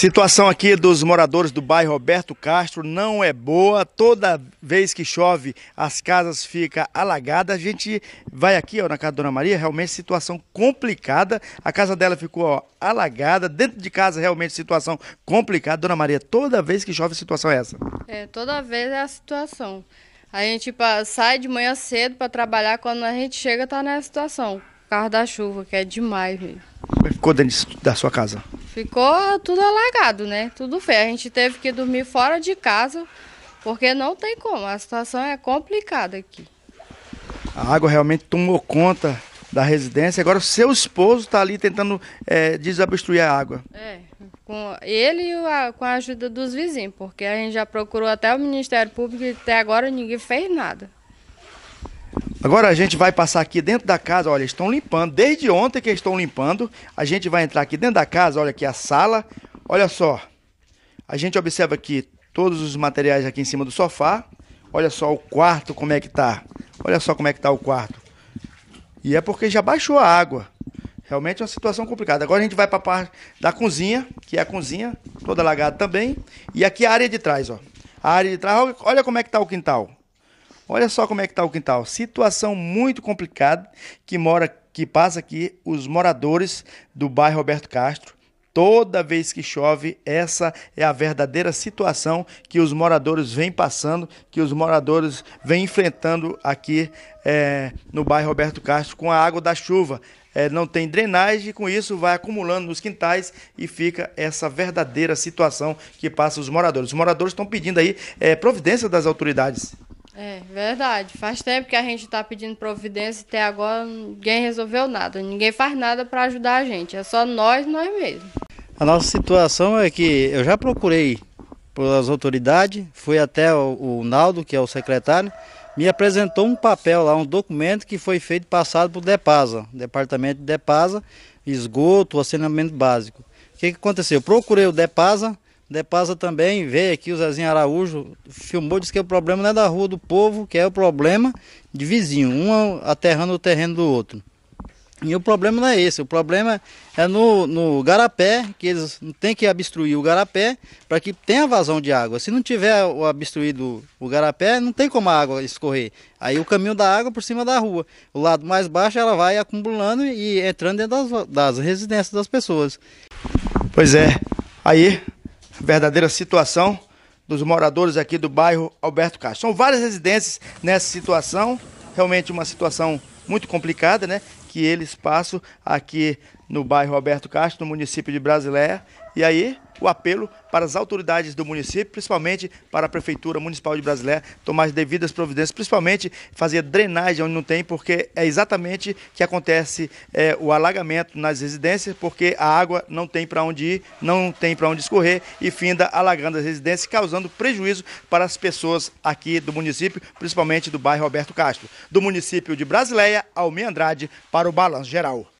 Situação aqui dos moradores do bairro Roberto Castro não é boa. Toda vez que chove, as casas ficam alagadas. A gente vai aqui ó, na casa da Dona Maria, realmente situação complicada. A casa dela ficou ó, alagada. Dentro de casa, realmente situação complicada. Dona Maria, toda vez que chove, situação é essa? É, toda vez é a situação. A gente sai de manhã cedo para trabalhar, quando a gente chega, está nessa situação. Carro da chuva, que é demais Como é ficou dentro da sua casa? Ficou tudo alagado, né? Tudo feio. A gente teve que dormir fora de casa, porque não tem como. A situação é complicada aqui. A água realmente tomou conta da residência. Agora o seu esposo está ali tentando é, desabstruir a água. É, com ele e a, com a ajuda dos vizinhos, porque a gente já procurou até o Ministério Público e até agora ninguém fez nada. Agora a gente vai passar aqui dentro da casa, olha, estão limpando, desde ontem que estão limpando. A gente vai entrar aqui dentro da casa, olha aqui a sala. Olha só, a gente observa aqui todos os materiais aqui em cima do sofá. Olha só o quarto como é que tá. Olha só como é que tá o quarto. E é porque já baixou a água. Realmente é uma situação complicada. Agora a gente vai para a parte da cozinha, que é a cozinha, toda lagada também. E aqui a área de trás, ó. A área de trás, olha como é que tá o quintal. Olha só como é que está o quintal. Situação muito complicada que mora, que passa aqui os moradores do bairro Roberto Castro. Toda vez que chove, essa é a verdadeira situação que os moradores vêm passando, que os moradores vêm enfrentando aqui é, no bairro Roberto Castro com a água da chuva. É, não tem drenagem, com isso vai acumulando nos quintais e fica essa verdadeira situação que passa os moradores. Os moradores estão pedindo aí é, providência das autoridades. É, verdade. Faz tempo que a gente está pedindo providência e até agora ninguém resolveu nada. Ninguém faz nada para ajudar a gente. É só nós, nós mesmos. A nossa situação é que eu já procurei pelas autoridades, fui até o, o Naldo, que é o secretário, me apresentou um papel lá, um documento que foi feito passado por DEPASA, Departamento de DEPASA, esgoto, assinamento básico. O que, que aconteceu? Eu procurei o DEPASA, Depassa também veio aqui o Zezinho Araújo, filmou, disse que o problema não é da rua do povo, que é o problema de vizinho, um aterrando o terreno do outro. E o problema não é esse, o problema é no, no garapé, que eles têm que obstruir o garapé para que tenha vazão de água. Se não tiver o obstruído o garapé, não tem como a água escorrer. Aí o caminho da água por cima da rua. O lado mais baixo ela vai acumulando e entrando dentro das, das residências das pessoas. Pois é, aí verdadeira situação dos moradores aqui do bairro Alberto Castro. São várias residências nessa situação, realmente uma situação muito complicada, né? Que eles passam aqui no bairro Alberto Castro, no município de Brasileia. E aí, o apelo para as autoridades do município, principalmente para a Prefeitura Municipal de Brasileia, tomar as devidas providências, principalmente fazer drenagem onde não tem, porque é exatamente que acontece é, o alagamento nas residências, porque a água não tem para onde ir, não tem para onde escorrer e finda alagando as residências, causando prejuízo para as pessoas aqui do município, principalmente do bairro Alberto Castro. Do município de Brasileia, ao Andrade, para o Balanço Geral.